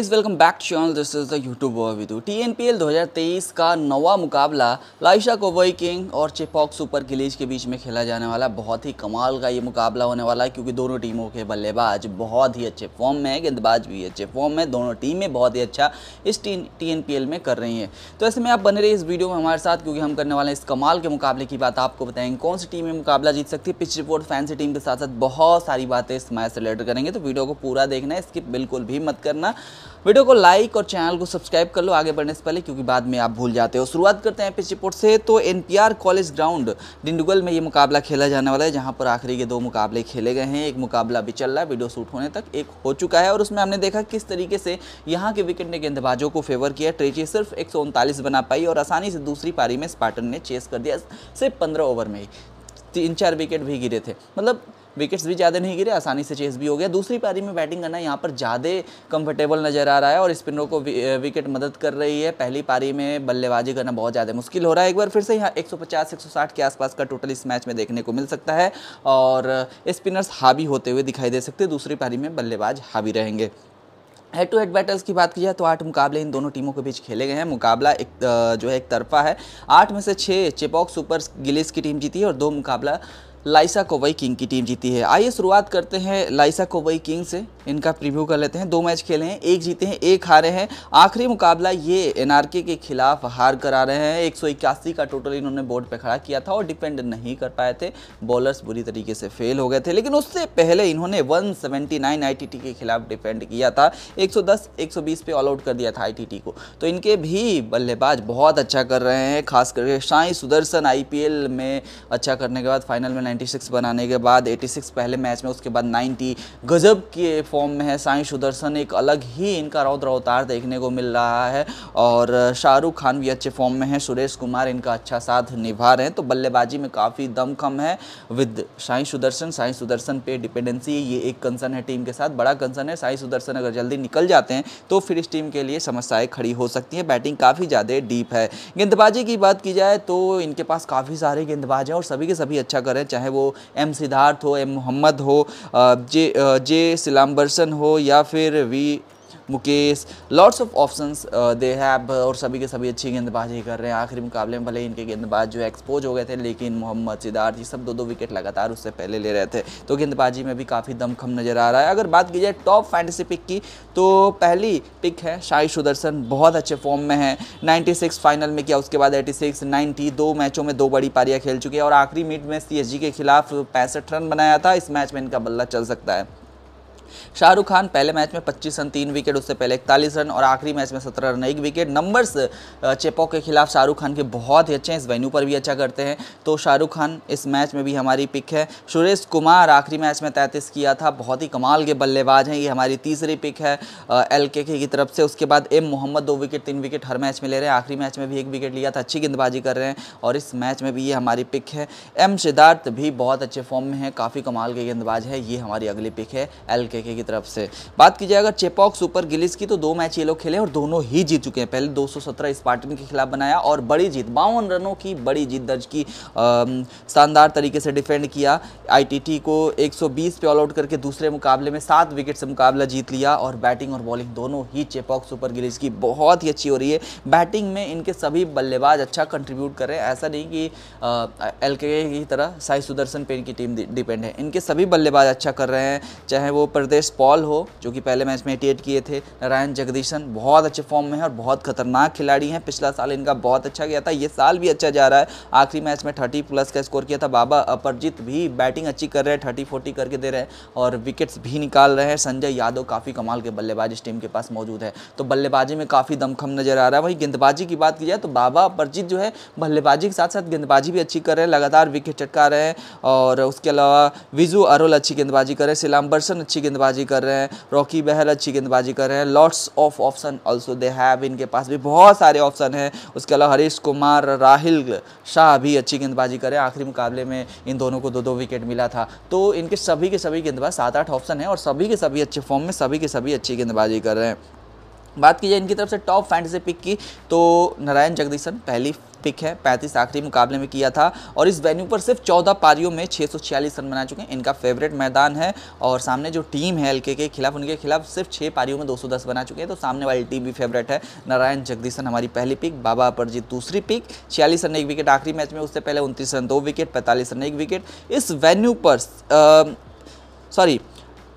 इस welcome back to channel this is the YouTube विदू T N P L दो हज़ार तेईस का नवा मुकाबला लाइशा कोबई किंग और चिपॉक सुपर गिलीज के बीच में खेला जाने वाला बहुत ही कमाल का ये मुकाबला होने वाला है क्योंकि दोनों टीमों के बल्लेबाज बहुत ही अच्छे फॉर्म में है गेंदबाज भी अच्छे फॉर्म में दोनों टीमें बहुत ही अच्छा इस टी एन पी एल में कर रही हैं तो ऐसे में आप बने रही इस वीडियो में हमारे साथ क्योंकि हम करने वाले इस कमाल के मुकाबले की बात आपको बताएंगे कौन सी टीम मुकाबला जीत सकती है पिच रिपोर्ट फैंसी टीम के साथ साथ बहुत सारी बातें इस मैच से रिलेटेड करेंगे तो वीडियो को पूरा देखना है स्किप बिल्कुल भी मत करना वीडियो को लाइक और चैनल को सब्सक्राइब कर लो आगे बढ़ने से पहले क्योंकि बाद में आप भूल जाते हो शुरुआत करते हैं पिछले रिपोर्ट से तो एन कॉलेज ग्राउंड डिंडुगल में ये मुकाबला खेला जाने वाला है जहाँ पर आखिरी के दो मुकाबले खेले गए हैं एक मुकाबला भी चल रहा है वीडियो शूट होने तक एक हो चुका है और उसमें हमने देखा किस तरीके से यहाँ के विकेट ने गेंदबाजों को फेवर किया ट्रेची सिर्फ एक बना पाई और आसानी से दूसरी पारी में स्पार्टन ने चेस कर दिया सिर्फ पंद्रह ओवर में ही तीन चार विकेट भी गिरे थे मतलब विकेट्स भी ज़्यादा नहीं गिरे आसानी से चेस भी हो गया दूसरी पारी में बैटिंग करना यहाँ पर ज़्यादा कंफर्टेबल नज़र आ रहा है और स्पिनरों को विकेट मदद कर रही है पहली पारी में बल्लेबाजी करना बहुत ज़्यादा मुश्किल हो रहा है एक बार फिर से यहाँ 150 160 के आसपास का टोटल इस मैच में देखने को मिल सकता है और स्पिनर्स हावी होते हुए दिखाई दे सकते हैं दूसरी पारी में बल्लेबाज हावी रहेंगे हेड टू हेड बैटल्स की बात की जाए तो आठ मुकाबले इन दोनों टीमों के बीच खेले गए हैं मुकाबला एक जो है एक तरफा है आठ में से छः चिपॉक सुपर गिलिस की टीम जीती है और दो मुकाबला लाइसा कोवई किंग की टीम जीती है आइए शुरुआत करते हैं लाइसा कोवई किंग से इनका प्रीव्यू कर लेते हैं दो मैच खेले हैं एक जीते हैं एक हारे हैं आखिरी मुकाबला ये एनआरके के खिलाफ हार करा रहे हैं एक का टोटल इन्होंने बोर्ड पर खड़ा किया था और डिपेंड नहीं कर पाए थे बॉलर्स बुरी तरीके से फेल हो गए थे लेकिन उससे पहले इन्होंने वन सेवेंटी के खिलाफ डिपेंड किया था एक सौ पे ऑल आउट कर दिया था आई को तो इनके भी बल्लेबाज बहुत अच्छा कर रहे हैं खास करके साई सुदर्शन आई में अच्छा करने के बाद फाइनल में 96 बनाने के बाद 86 पहले मैच में उसके बाद 90 गजब के फॉर्म में है साई सुदर्शन एक अलग ही इनका रौद्र अवतार देखने को मिल रहा है और शाहरुख खान भी अच्छे फॉर्म में है सुरेश कुमार इनका अच्छा साथ निभा रहे हैं तो बल्लेबाजी में काफ़ी दम कम है विद साई सुदर्शन साई सुदर्शन पे डिपेंडेंसी ये एक कंसर्न है टीम के साथ बड़ा कंसर्न है साई सुदर्शन अगर जल्दी निकल जाते हैं तो फिर इस टीम के लिए समस्याएं खड़ी हो सकती हैं बैटिंग काफ़ी ज़्यादा डीप है गेंदबाजी की बात की जाए तो इनके पास काफ़ी सारे गेंदबाज हैं और सभी के सभी अच्छा कर रहे हैं चाहे चाहे वो एम सिद्धार्थ हो एम मोहम्मद हो जे जे सिलाम्बरसन हो या फिर V Mukesh lots of option they have और सभी के सभी अच्छी गेंदबाजी कर रहे हैं आखिरी मुकाबले में भले इनके गेंदबाज जो एक्सपोज हो गए थे लेकिन मोहम्मद सिद्धार्थ जी सब दो दो विकेट लगातार उससे पहले ले रहे थे तो गेंदबाजी में भी काफ़ी दमखम नज़र आ रहा है अगर बात की जाए टॉप फैंटेसी पिक की तो पहली पिक है शाही सुदर्शन बहुत अच्छे फॉर्म में है सिक्स फाइनल में किया उसके बाद सिक्स नाइन्टी दो मैचों में दो बड़ी पारियाँ खेल चुकी है और आखिरी मीट में सी के खिलाफ पैंसठ रन बनाया था इस मैच में इनका बल्ला चल सकता है शाहरुख खान पहले मैच में 25 रन तीन विकेट उससे पहले इकतालीस रन और आखिरी मैच में सत्रह रन एक विकेट नंबर्स चेपो के खिलाफ शाहरुख खान के बहुत ही अच्छे हैं इस वेन्यू पर भी अच्छा करते हैं तो शाहरुख खान इस मैच में भी हमारी पिक है सुरेश कुमार आखिरी मैच में तैंतीस किया था बहुत ही कमाल के बल्लेबाज हैं ये हमारी तीसरी पिक है एल की तरफ से उसके बाद एम मोहम्मद दो विकेट तीन विकेट हर मैच में ले रहे हैं आखिरी मैच में भी एक विकेट लिया था अच्छी गेंदबाजी कर रहे हैं और इस मैच में भी ये हमारी पिक है एम सिद्धार्थ भी बहुत अच्छे फॉर्म में है काफ़ी कमाल के गेंदबाज है ये हमारी अगली पिक है एल के की तरफ से बात की जाए अगर चेपॉक सुपर गिलिस की तो दो मैच ये लोग खेले और दोनों ही जीत चुके हैं पहले 217 स्पार्टन के खिलाफ बनाया और बड़ी जीत बावन रनों की बड़ी जीत दर्ज की शानदार तरीके से डिफेंड किया आई को एक पे ऑल आउट करके दूसरे मुकाबले में सात विकेट से मुकाबला जीत लिया और बैटिंग और बॉलिंग दोनों ही चेपॉक सुपर गिलीज की बहुत ही अच्छी हो रही है बैटिंग में इनके सभी बल्लेबाज अच्छा कंट्रीब्यूट कर रहे हैं ऐसा नहीं कि एल की तरह साई सुदर्शन पे इनकी टीम डिपेंड है इनके सभी बल्लेबाज अच्छा कर रहे हैं चाहे वो पर प्रदेश पॉल हो जो कि पहले मैच में एटी किए थे नारायण जगदीशन बहुत अच्छे फॉर्म में है और बहुत खतरनाक खिलाड़ी हैं पिछला साल इनका बहुत अच्छा गया था ये साल भी अच्छा जा रहा है आखिरी मैच में थर्टी प्लस का स्कोर किया था बाबा अपरजीत भी बैटिंग अच्छी कर रहे हैं थर्टी फोर्टी करके दे रहे हैं और विकेट्स भी निकाल रहे हैं संजय यादव काफ़ी कमाल के बल्लेबाज इस टीम के पास मौजूद है तो बल्लेबाजी में काफ़ी दमखम नजर आ रहा है वहीं गेंदबाजी की बात की जाए तो बाबा अपरजीत जो है बल्लेबाजी के साथ साथ गेंदबाजी भी अच्छी कर रहे हैं लगातार विकेट चटका रहे हैं और उसके अलावा विजू अरोल अच्छी गेंदबाजी कर रहे हैं सिलाम्बरसन अच्छी गेंद गेंदबाजी कर रहे हैं रॉकी बहल अच्छी गेंदबाजी कर रहे हैं lots of option also they have इनके पास भी बहुत सारे ऑप्शन हैं उसके अलावा हरीश कुमार राहिल शाह भी अच्छी गेंदबाजी कर रहे हैं आखिरी मुकाबले में इन दोनों को दो दो विकेट मिला था तो इनके सभी के सभी गेंदबाज सात आठ ऑप्शन हैं और सभी के सभी अच्छे फॉर्म में सभी के सभी अच्छी गेंदबाजी कर रहे हैं बात की जाए इनकी तरफ से टॉप फैंटेसी पिक की तो नारायण जगदीशन पहली पिक है पैंतीस आखिरी मुकाबले में किया था और इस वेन्यू पर सिर्फ चौदह पारियों में छः रन बना चुके हैं इनका फेवरेट मैदान है और सामने जो टीम है एलके के खिलाफ उनके खिलाफ सिर्फ छः पारियों में 210 बना चुके हैं तो सामने वाली टीम भी फेवरेट है नारायण जगदीशन हमारी पहली पिक बाबा अपरजीत दूसरी पिक छियालीस रन एक विकेट आखिरी मैच में उससे पहले उनतीस रन दो विकेट पैंतालीस रन एक विकेट इस वेन्यू पर सॉरी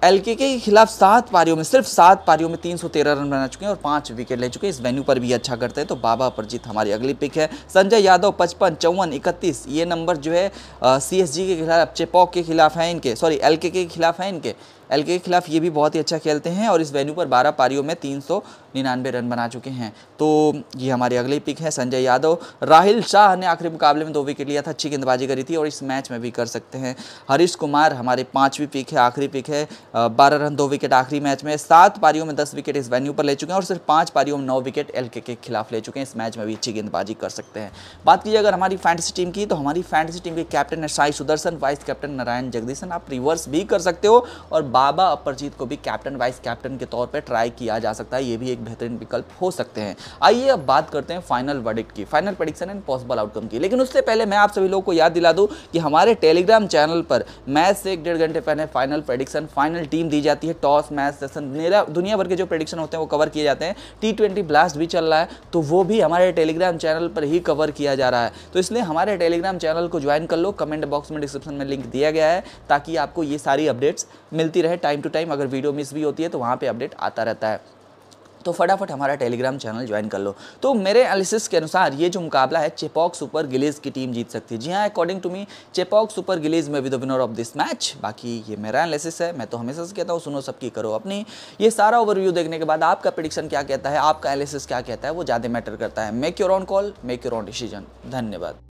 एल के के खिलाफ सात पारियों में सिर्फ सात पारियों में 313 रन बना चुके हैं और पांच विकेट ले चुके हैं इस वेन्यू पर भी अच्छा करते हैं तो बाबा अपरजीत हमारी अगली पिक है संजय यादव पचपन चौवन इकतीस ये नंबर जो है सी के खिलाफ चेपॉक के खिलाफ हैं इनके सॉरी एल के खिलाफ हैं इनके एल के खिलाफ ये भी बहुत ही अच्छा खेलते हैं और इस वेन्यू पर बारह पारियों में तीन सौ निन्यानवे रन बना चुके हैं तो ये हमारी अगली पिक है संजय यादव राहिल शाह ने आखिरी मुकाबले में दो विकेट लिया था अच्छी गेंदबाजी करी थी और इस मैच में भी कर सकते हैं हरीश कुमार हमारे पाँचवीं पिक है आखिरी पिक है बारह रन दो विकेट आखिरी मैच में सात पारियों में दस विकेट इस वेन्यू पर ले चुके हैं और सिर्फ पाँच पारियों में नौ विकेट एल के खिलाफ ले चुके हैं इस मैच में भी अच्छी गेंदबाजी कर सकते हैं बात कीजिए अगर हमारी फैंटसी टीम की तो हमारी फैंटसी टीम के कैप्टन है साई सुदर्शन वाइस कैप्टन नारायण जगदीशन आप रिवर्स भी कर सकते हो और बाबा अपरजीत को भी कैप्टन वाइस कैप्टन के तौर पर ट्राई किया जा सकता है ये भी एक बेहतरीन विकल्प हो सकते हैं आइए अब बात करते हैं फाइनल वर्डिक्ट की final prediction and possible outcome की लेकिन उससे पहले मैं आप सभी लोगों को याद दिला दूँ कि हमारे टेलीग्राम चैनल पर मैच से एक डेढ़ घंटे पहले फाइनल प्रडिक्शन फाइनल टीम दी जाती है टॉस मैच सेशन मेरा दुनिया भर के जो प्रडिक्शन होते हैं वो कवर किए जाते हैं टी ब्लास्ट भी चल रहा है तो वो भी हमारे टेलीग्राम चैनल पर ही कवर किया जा रहा है तो इसलिए हमारे टेलीग्राम चैनल को ज्वाइन कर लो कमेंट बॉक्स में डिस्क्रिप्शन में लिंक दिया गया है ताकि आपको ये सारी अपडेट्स मिलती रहे जो है टाइम टू टाइम अगर वीडियो मिस भी होती है तो वहाँ पर अपडेट आता रहता है तो फटाफट हमारा टेलीग्राम चैनल ज्वाइन कर लो तो मेरे एनालिसिस के अनुसार ये जो मुकाबला है चेपॉक सुपर गिलेज की टीम जीत सकती है जी हाँ according to me Chepauk super gillies में with winner of this match बाकी ये मेरा एनालिसिस है मैं तो हमेशा से कहता हूँ सुनो सबकी करो अपनी ये सारा ओवरव्यू देखने के बाद आपका प्रडिक्शन क्या कहता है आपका एनालिसिस क्या कहता है वो ज़्यादा मैटर करता है make your own call make your own decision धन्यवाद